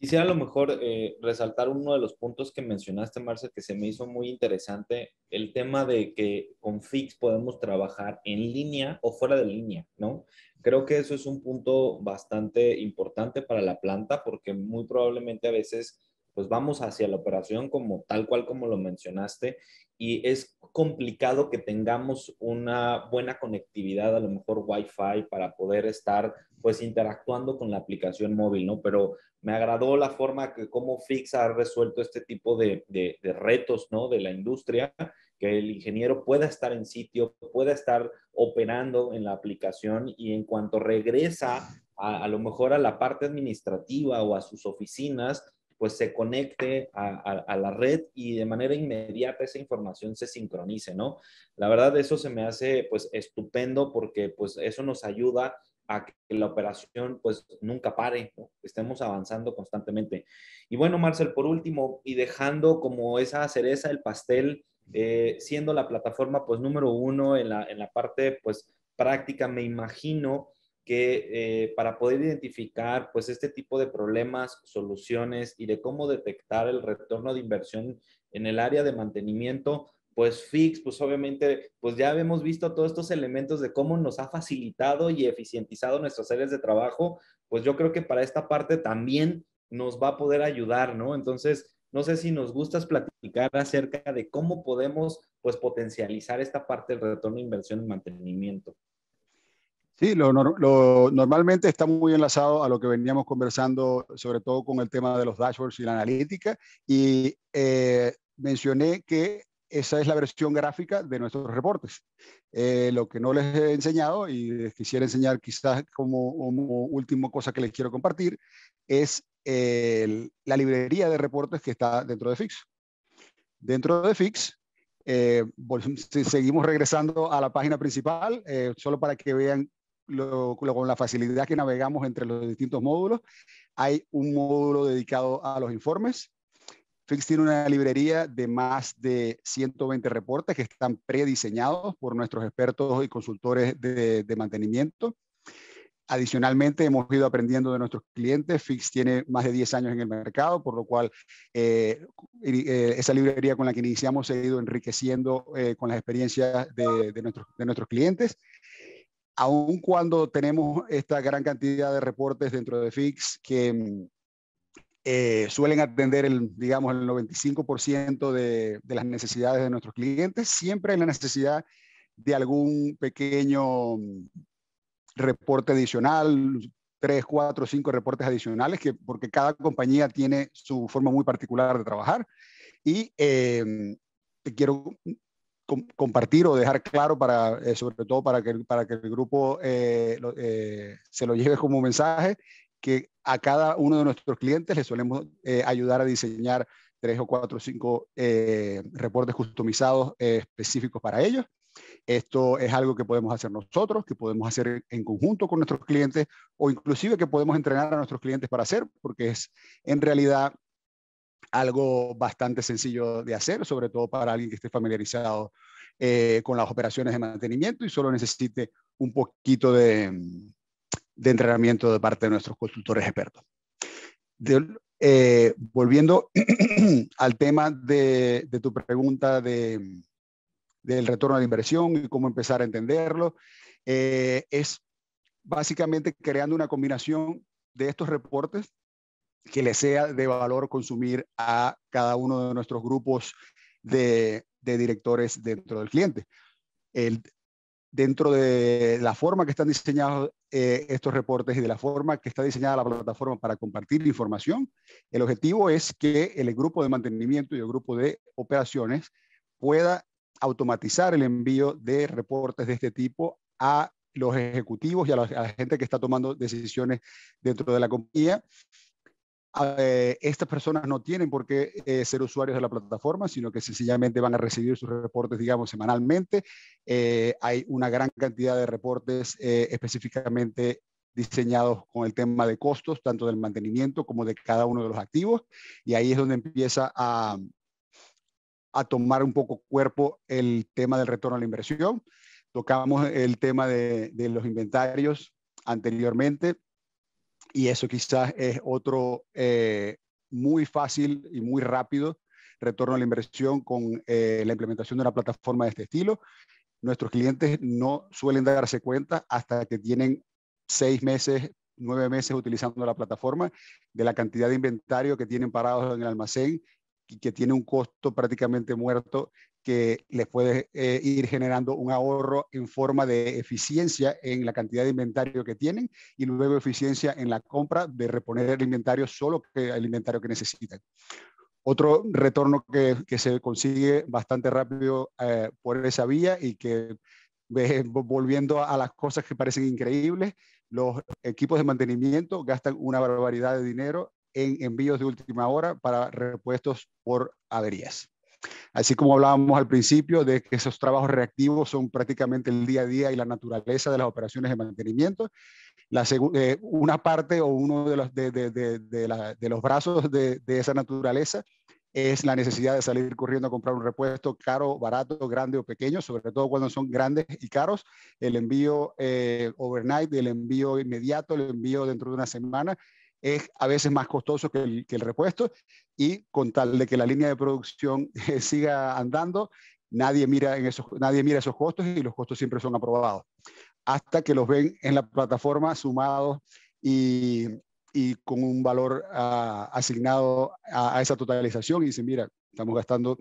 Quisiera a lo mejor eh, resaltar uno de los puntos que mencionaste, Marce, que se me hizo muy interesante, el tema de que con Fix podemos trabajar en línea o fuera de línea, ¿no? Creo que eso es un punto bastante importante para la planta porque muy probablemente a veces pues vamos hacia la operación como tal cual como lo mencionaste y es complicado que tengamos una buena conectividad, a lo mejor Wi-Fi, para poder estar pues interactuando con la aplicación móvil, ¿no? Pero me agradó la forma que como Fix ha resuelto este tipo de, retos, ¿no? De la industria, que el ingeniero pueda estar en sitio, pueda estar operando en la aplicación y en cuanto regresa a, a lo mejor a la parte administrativa o a sus oficinas, pues se conecte a, la red y de manera inmediata esa información se sincronice, ¿no? La verdad, eso se me hace pues estupendo porque pues eso nos ayuda a que la operación pues nunca pare, estemos avanzando constantemente. Y bueno, Marcel, por último, y dejando como esa cereza el pastel, eh, siendo la plataforma pues número uno en la, en la parte pues práctica, me imagino que eh, para poder identificar pues este tipo de problemas, soluciones y de cómo detectar el retorno de inversión en el área de mantenimiento, pues Fix, pues obviamente, pues ya hemos visto todos estos elementos de cómo nos ha facilitado y eficientizado nuestras áreas de trabajo, pues yo creo que para esta parte también nos va a poder ayudar, ¿no? Entonces, no sé si nos gustas platicar acerca de cómo podemos, pues, potencializar esta parte del retorno de inversión en mantenimiento. Sí, lo, normalmente está muy enlazado a lo que veníamos conversando, sobre todo con el tema de los dashboards y la analítica. Y eh, mencioné que esa es la versión gráfica de nuestros reportes. Eh, lo que no les he enseñado y les quisiera enseñar quizás como, como última cosa que les quiero compartir es eh, la librería de reportes que está dentro de Fix. Dentro de Fix, seguimos regresando a la página principal, solo para que vean con la facilidad que navegamos entre los distintos módulos. Hay un módulo dedicado a los informes. Fix tiene una librería de más de 120 reportes que están prediseñados por nuestros expertos y consultores de, mantenimiento. Adicionalmente, hemos ido aprendiendo de nuestros clientes. Fix tiene más de 10 años en el mercado, por lo cual eh, eh, esa librería con la que iniciamos se ha ido enriqueciendo eh, con las experiencias de nuestros clientes aun cuando tenemos esta gran cantidad de reportes dentro de FIX que mm, eh, suelen atender el, digamos, el 95% de, las necesidades de nuestros clientes, siempre hay la necesidad de algún pequeño mm, reporte adicional, tres, cuatro, cinco reportes adicionales, que, porque cada compañía tiene su forma muy particular de trabajar. Y te eh, mm, quiero compartir o dejar claro para, eh, sobre todo para que, para que el grupo eh, eh, se lo lleve como mensaje, que a cada uno de nuestros clientes le solemos ayudar a diseñar tres o cuatro o cinco reportes customizados específicos para ellos. Esto es algo que podemos hacer nosotros, que podemos hacer en conjunto con nuestros clientes o inclusive que podemos entrenar a nuestros clientes para hacer, porque es en realidad algo bastante sencillo de hacer, sobre todo para alguien que esté familiarizado eh, con las operaciones de mantenimiento y solo necesite un poquito de, mm, entrenamiento de parte de nuestros consultores expertos. Eh, volviendo [clears throat] al tema de, tu pregunta mm, del retorno a la inversión y cómo empezar a entenderlo, eh, es básicamente creando una combinación de estos reportes que le sea de valor consumir a cada uno de nuestros grupos de, directores dentro del cliente. El, dentro de la forma que están diseñados eh, estos reportes y de la forma que está diseñada la plataforma para compartir información, el objetivo es que el grupo de mantenimiento y el grupo de operaciones pueda automatizar el envío de reportes de este tipo a los ejecutivos y a la gente que está tomando decisiones dentro de la compañía eh, estas personas no tienen por qué eh, ser usuarios de la plataforma, sino que sencillamente van a recibir sus reportes, digamos, semanalmente. Eh, hay una gran cantidad de reportes específicamente diseñados con el tema de costos, tanto del mantenimiento como de cada uno de los activos. Y ahí es donde empieza a, tomar un poco cuerpo el tema del retorno a la inversión. Tocamos el tema de los inventarios anteriormente y eso quizás es otro eh, muy fácil y muy rápido retorno a la inversión con eh, la implementación de una plataforma de este estilo. Nuestros clientes no suelen darse cuenta hasta que tienen seis meses, nueve meses utilizando la plataforma de la cantidad de inventario que tienen parados en el almacén y que tiene un costo prácticamente muerto que les puede eh, ir generando un ahorro en forma de eficiencia en la cantidad de inventario que tienen y luego eficiencia en la compra de reponer el inventario solo que el inventario que necesitan. Otro retorno que, se consigue bastante rápido eh, por esa vía y que volviendo a las cosas que parecen increíbles, los equipos de mantenimiento gastan una barbaridad de dinero en envíos de última hora para repuestos por averías. Así como hablábamos al principio de que esos trabajos reactivos son prácticamente el día a día y la naturaleza de las operaciones de mantenimiento, eh, una parte o uno de los, brazos de, esa naturaleza es la necesidad de salir corriendo a comprar un repuesto caro, barato, grande o pequeño, sobre todo cuando son grandes y caros, el envío eh, overnight, el envío inmediato, el envío dentro de una semana, es a veces más costoso que el, repuesto y con tal de que la línea de producción [laughs] siga andando, nadie mira, en esos, nadie mira esos costos y los costos siempre son aprobados, hasta que los ven en la plataforma sumados y, con un valor ah, asignado a, esa totalización y dicen, mira, estamos gastando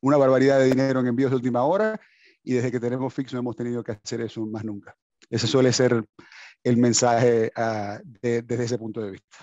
una barbaridad de dinero en envíos de última hora y desde que tenemos Fix no hemos tenido que hacer eso más nunca. Ese suele ser el mensaje ah, desde ese punto de vista.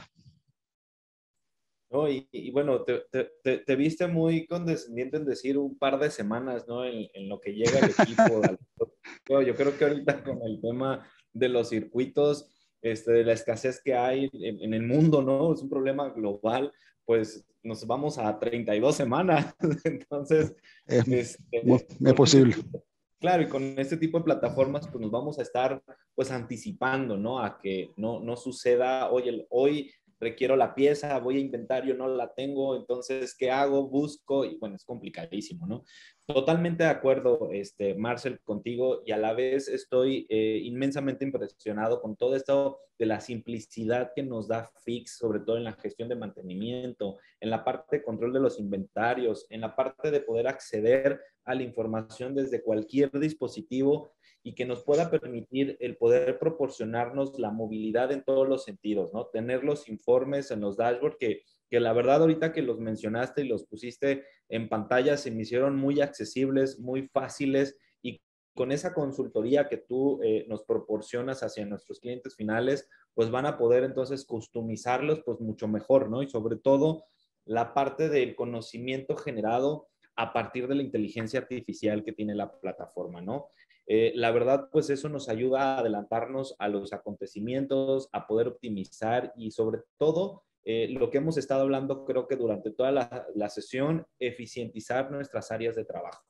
No, y, bueno, te, viste muy condescendiente en decir un par de semanas, ¿no? En, lo que llega el equipo. Yo creo que ahorita con el tema de los circuitos, este, de la escasez que hay en, el mundo, ¿no? Es un problema global, pues nos vamos a 32 semanas. [laughs] Entonces, es, este, posible. Pues, Claro, y con este tipo de plataformas, pues nos vamos a estar pues anticipando, ¿no? A que no, no suceda, oye, hoy requiero la pieza, voy a inventario, no la tengo, entonces, ¿qué hago? Busco, y bueno, es complicadísimo, ¿no? Totalmente de acuerdo, este, Marcel, contigo, y a la vez estoy eh, inmensamente impresionado con todo esto de la simplicidad que nos da Fix, sobre todo en la gestión de mantenimiento, en la parte de control de los inventarios, en la parte de poder acceder a la información desde cualquier dispositivo y que nos pueda permitir el poder proporcionarnos la movilidad en todos los sentidos, ¿no? Tener los informes en los dashboards que, la verdad ahorita que los mencionaste y los pusiste en pantalla se me hicieron muy accesibles, muy fáciles y con esa consultoría que tú eh, nos proporcionas hacia nuestros clientes finales, pues van a poder entonces customizarlos pues mucho mejor, ¿no? Y sobre todo la parte del conocimiento generado a partir de la inteligencia artificial que tiene la plataforma, ¿no? Eh, la verdad, pues eso nos ayuda a adelantarnos a los acontecimientos, a poder optimizar y sobre todo eh, lo que hemos estado hablando creo que durante toda la, la sesión, eficientizar nuestras áreas de trabajo.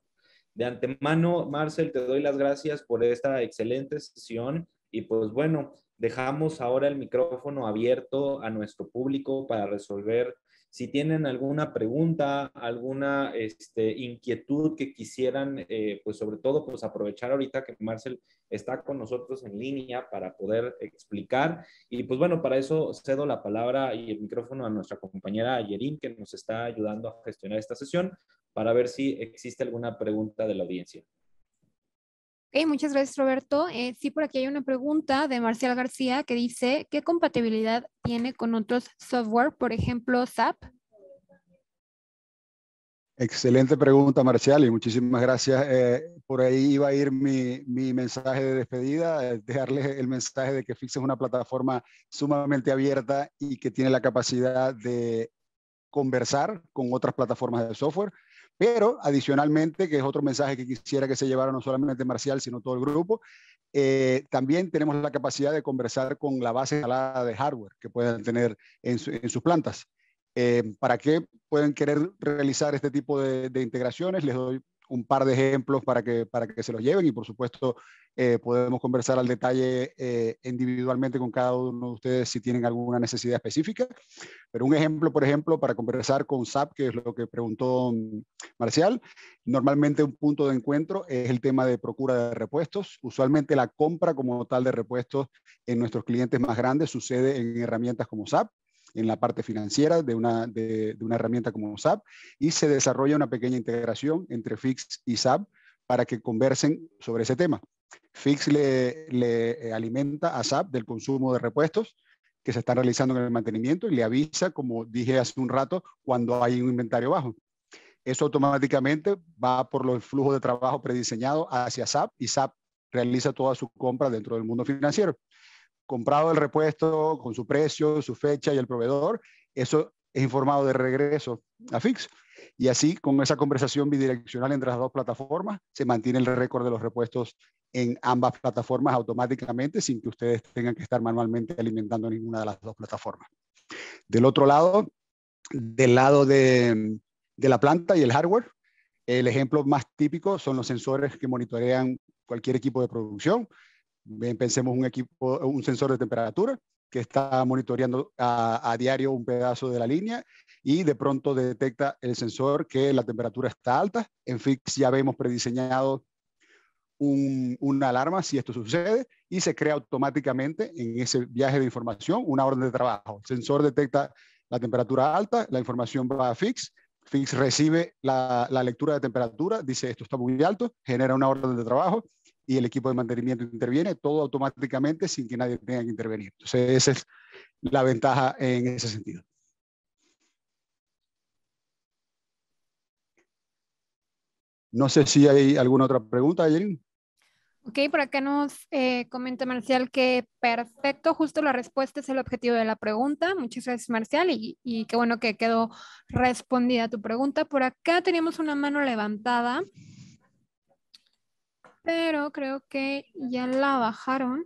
De antemano, Marcel, te doy las gracias por esta excelente sesión y pues bueno, dejamos ahora el micrófono abierto a nuestro público para resolver si tienen alguna pregunta, alguna este, inquietud que quisieran, eh, pues sobre todo, pues aprovechar ahorita que Marcel está con nosotros en línea para poder explicar. Y pues bueno, para eso cedo la palabra y el micrófono a nuestra compañera Yerin, que nos está ayudando a gestionar esta sesión, para ver si existe alguna pregunta de la audiencia muchas gracias Roberto. Eh, sí, por aquí hay una pregunta de Marcial García que dice, ¿qué compatibilidad tiene con otros software, por ejemplo, SAP? Excelente pregunta, Marcial, y muchísimas gracias. Eh, por ahí iba a ir mi, mensaje de despedida, eh, dejarles el mensaje de que Fix es una plataforma sumamente abierta y que tiene la capacidad de conversar con otras plataformas de software pero adicionalmente, que es otro mensaje que quisiera que se llevara no solamente Marcial, sino todo el grupo, eh, también tenemos la capacidad de conversar con la base instalada de hardware que puedan tener en, sus plantas. Eh, ¿Para qué pueden querer realizar este tipo de, de, integraciones? Les doy un par de ejemplos para que, para que se los lleven y por supuesto eh, podemos conversar al detalle eh, individualmente con cada uno de ustedes si tienen alguna necesidad específica. Pero un ejemplo, por ejemplo, para conversar con SAP, que es lo que preguntó mm, Marcial, normalmente un punto de encuentro es el tema de procura de repuestos. Usualmente la compra como tal de repuestos en nuestros clientes más grandes sucede en herramientas como SAP en la parte financiera de una, de, una herramienta como SAP y se desarrolla una pequeña integración entre Fix y SAP para que conversen sobre ese tema. Fix le, eh, alimenta a SAP del consumo de repuestos que se están realizando en el mantenimiento y le avisa, como dije hace un rato, cuando hay un inventario bajo. Eso automáticamente va por los flujos de trabajo prediseñados hacia SAP y SAP realiza toda su compra dentro del mundo financiero comprado el repuesto con su precio, su fecha y el proveedor, eso es informado de regreso a Fix. Y así, con esa conversación bidireccional entre las dos plataformas, se mantiene el récord de los repuestos en ambas plataformas automáticamente sin que ustedes tengan que estar manualmente alimentando ninguna de las dos plataformas. Del otro lado, del lado de, de la planta y el hardware, el ejemplo más típico son los sensores que monitorean cualquier equipo de producción pensemos un equipo, un sensor de temperatura que está monitoreando a, diario un pedazo de la línea y de pronto detecta el sensor que la temperatura está alta. En Fix ya vemos prediseñado una alarma si esto sucede y se crea automáticamente en ese viaje de información una orden de trabajo. El sensor detecta la temperatura alta, la información va a Fix, Fix recibe la lectura de temperatura, dice esto está muy alto, genera una orden de trabajo, y el equipo de mantenimiento interviene, todo automáticamente sin que nadie tenga que intervenir. Entonces, esa es la ventaja en ese sentido. No sé si hay alguna otra pregunta, Ok, por acá nos eh, comenta Marcial que perfecto, justo la respuesta es el objetivo de la pregunta. Muchas gracias, Marcial, y, y qué bueno que quedó respondida tu pregunta. Por acá teníamos una mano levantada pero creo que ya la bajaron.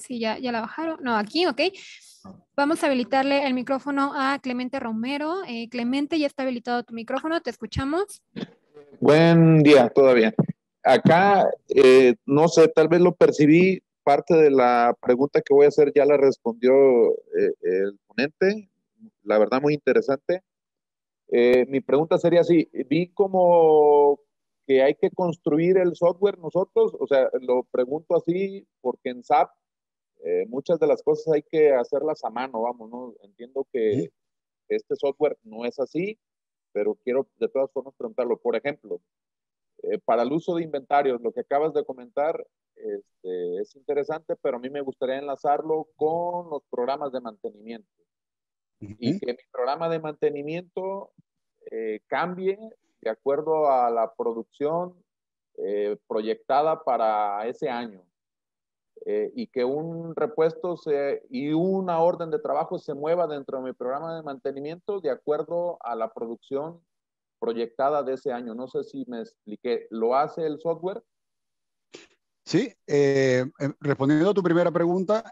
Sí, ya, ya la bajaron. No, aquí, ok. Vamos a habilitarle el micrófono a Clemente Romero. Eh, Clemente, ya está habilitado tu micrófono, te escuchamos. Buen día todavía. Acá, eh, no sé, tal vez lo percibí, parte de la pregunta que voy a hacer ya la respondió eh, el ponente, la verdad muy interesante. mi pregunta sería así, vi como que hay que construir el software nosotros, o sea, lo pregunto así porque en SAP eh, muchas de las cosas hay que hacerlas a mano, vamos, ¿no? Entiendo que este software no es así, pero quiero de todas formas preguntarlo. Por ejemplo, eh, para el uso de inventarios, lo que acabas de comentar este, es interesante, pero a mí me gustaría enlazarlo con los programas de mantenimiento. Y que mi programa de mantenimiento eh, cambie de acuerdo a la producción eh, proyectada para ese año. Eh, y que un repuesto y una orden de trabajo se mueva dentro de mi programa de mantenimiento de acuerdo a la producción proyectada de ese año. No sé si me expliqué. ¿Lo hace el software? Sí. Eh, em, respondiendo a tu primera pregunta,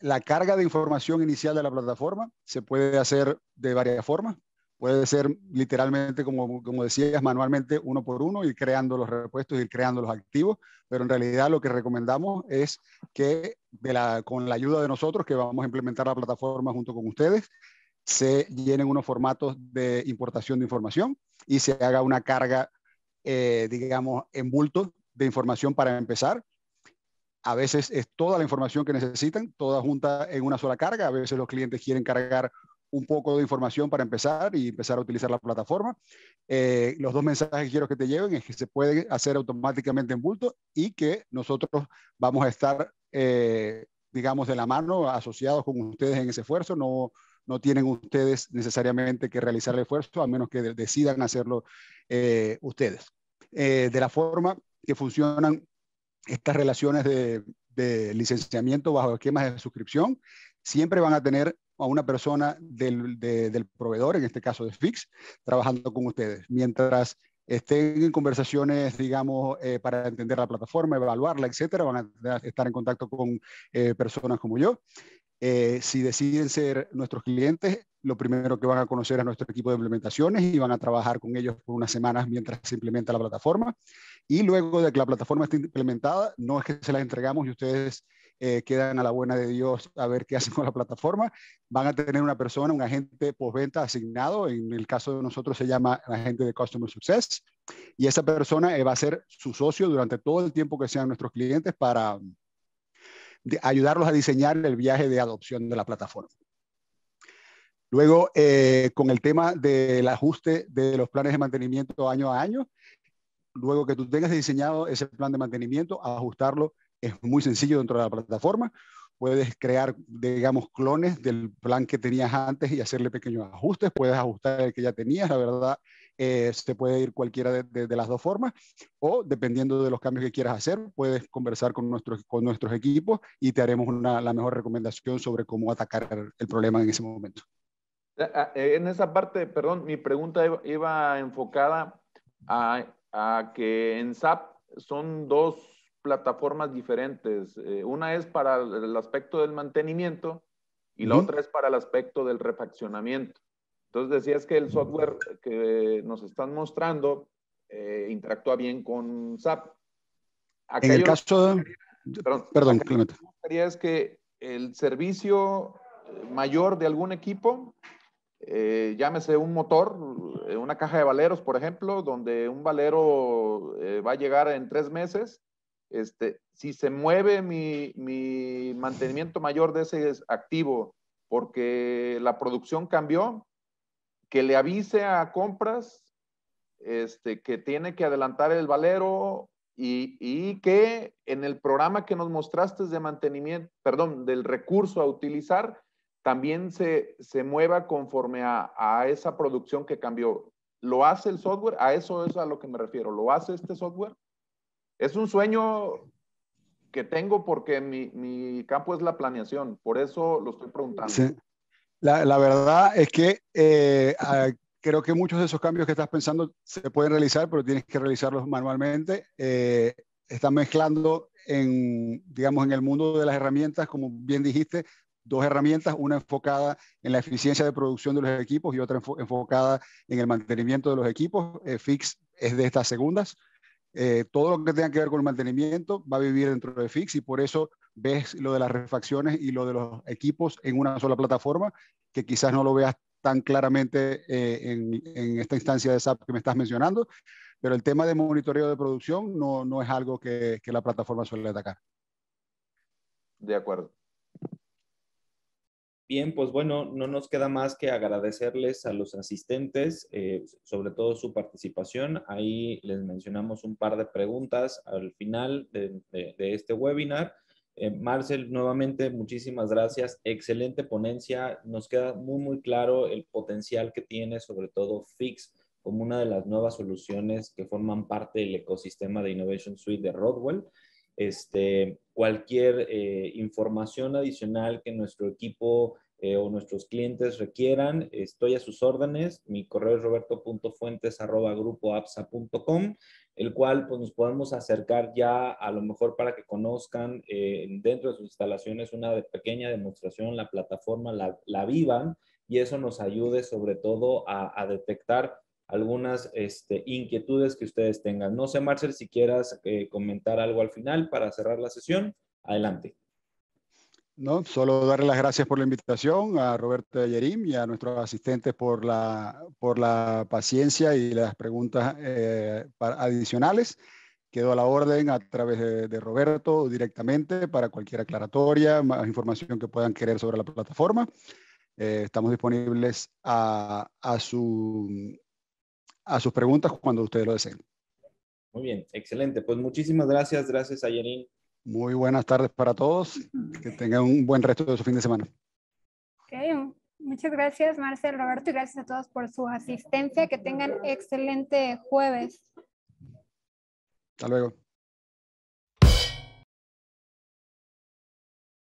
la carga de información inicial de la plataforma se puede hacer de varias formas. Puede ser literalmente, como, decías, manualmente uno por uno, ir creando los repuestos, ir creando los activos, pero en realidad lo que recomendamos es que con la ayuda de nosotros, que vamos a implementar la plataforma junto con ustedes, se llenen unos formatos de importación de información y se haga una carga, eh, digamos, en bulto de información para empezar. A veces es toda la información que necesitan, toda junta en una sola carga. A veces los clientes quieren cargar un poco de información para empezar y empezar a utilizar la plataforma. Eh, los dos mensajes que quiero que te lleven es que se puede hacer automáticamente en bulto y que nosotros vamos a estar, eh, digamos, de la mano, asociados con ustedes en ese esfuerzo. No, no tienen ustedes necesariamente que realizar el esfuerzo, a menos que decidan hacerlo eh, ustedes. de la forma que funcionan estas relaciones de, de licenciamiento bajo esquemas de suscripción, siempre van a tener a una persona del, proveedor, en este caso de Fix, trabajando con ustedes. Mientras estén en conversaciones, digamos, eh, para entender la plataforma, evaluarla, etcétera, van a estar en contacto con eh, personas como yo. Eh, si deciden ser nuestros clientes, lo primero que van a conocer es nuestro equipo de implementaciones y van a trabajar con ellos por unas semanas mientras se implementa la plataforma. Y luego de que la plataforma esté implementada, no es que se la entregamos y ustedes eh, quedan a la buena de Dios a ver qué [laughs] hacen con la plataforma. Van a tener una persona, un agente postventa asignado, en el caso de nosotros se llama agente de Customer Success, y esa persona eh, va a ser su socio durante todo el tiempo que sean nuestros clientes para ayudarlos a diseñar el viaje de adopción de la plataforma. Luego, eh, con el tema del ajuste de los planes de mantenimiento año a año, luego que tú tengas diseñado ese plan de mantenimiento, ajustarlo es muy sencillo dentro de la plataforma. Puedes crear, digamos, clones del plan que tenías antes y hacerle pequeños ajustes. Puedes ajustar el que ya tenías, la verdad. Eh, se puede ir cualquiera de, de, las dos formas o dependiendo de los cambios que quieras hacer, puedes conversar con nuestros, con nuestros equipos y te haremos una, la mejor recomendación sobre cómo atacar el problema en ese momento. Ah, ah, eh, en esa parte, perdón, mi pregunta iba enfocada a, a que en SAP son dos plataformas diferentes. Eh, una es para el aspecto del mantenimiento y la otra es para el aspecto del refaccionamiento. Entonces decías que el software que nos están mostrando eh, interactúa bien con SAP. en el caso, de... perdón, perdón es que el servicio eh, mayor de algún equipo llámese un motor, una caja de valeros, por ejemplo, donde un valero va a llegar en tres meses este, si se mueve mi, mantenimiento mayor de ese activo porque la producción cambió, que le avise a compras este, que tiene que adelantar el valero y, que en el programa que nos mostraste de mantenimiento, perdón, del recurso a utilizar, también se, mueva conforme a, esa producción que cambió. ¿Lo hace el software? A eso es a lo que me refiero. ¿Lo hace este software? es un sueño que tengo porque mi, campo es la planeación, por eso lo estoy preguntando. La, verdad es que eh, creo que muchos de esos cambios que estás pensando se pueden realizar, pero tienes que realizarlos manualmente. Eh, Están mezclando en, digamos, en el mundo de las herramientas, como bien dijiste, dos herramientas, una enfocada en la eficiencia de producción de los equipos y otra enfocada en el mantenimiento de los equipos. Eh, Fix es de estas segundas. Eh, todo lo que tenga que ver con el mantenimiento va a vivir dentro de Fix y por eso ves lo de las refacciones y lo de los equipos en una sola plataforma, que quizás no lo veas tan claramente eh, en, esta instancia de SAP que me estás mencionando, pero el tema de monitoreo de producción no, es algo que, que la plataforma suele atacar. De acuerdo. Bien, pues bueno, no nos queda más que agradecerles a los asistentes, eh, sobre todo su participación. Ahí les mencionamos un par de preguntas al final de, este webinar. Eh, Marcel, nuevamente, muchísimas gracias. Excelente ponencia. Nos queda muy, muy claro el potencial que tiene, sobre todo Fix, como una de las nuevas soluciones que forman parte del ecosistema de Innovation Suite de Rodwell. Este, cualquier eh, información adicional que nuestro equipo eh, o nuestros clientes requieran, estoy a sus órdenes. Mi correo es roberto.fuentes.grupoapsa.com, el cual pues, nos podemos acercar ya a lo mejor para que conozcan eh, dentro de sus instalaciones una de pequeña demostración, la plataforma, la, Viva y eso nos ayude sobre todo a, detectar algunas este, inquietudes que ustedes tengan. No sé, Marcel, si quieras eh, comentar algo al final para cerrar la sesión. Adelante. No, solo darle las gracias por la invitación a Roberto Yerim y a nuestros asistentes por la, por la paciencia y las preguntas eh, adicionales. Quedo a la orden a través de, Roberto directamente para cualquier aclaratoria, más información que puedan querer sobre la plataforma. Eh, estamos disponibles a, su, a sus preguntas cuando ustedes lo deseen. Muy bien, excelente. Pues muchísimas gracias, gracias a Yerim muy buenas tardes para todos. Que tengan un buen resto de su fin de semana. Okay. Muchas gracias, Marcel, Roberto, y gracias a todos por su asistencia. Que tengan excelente jueves. Hasta luego.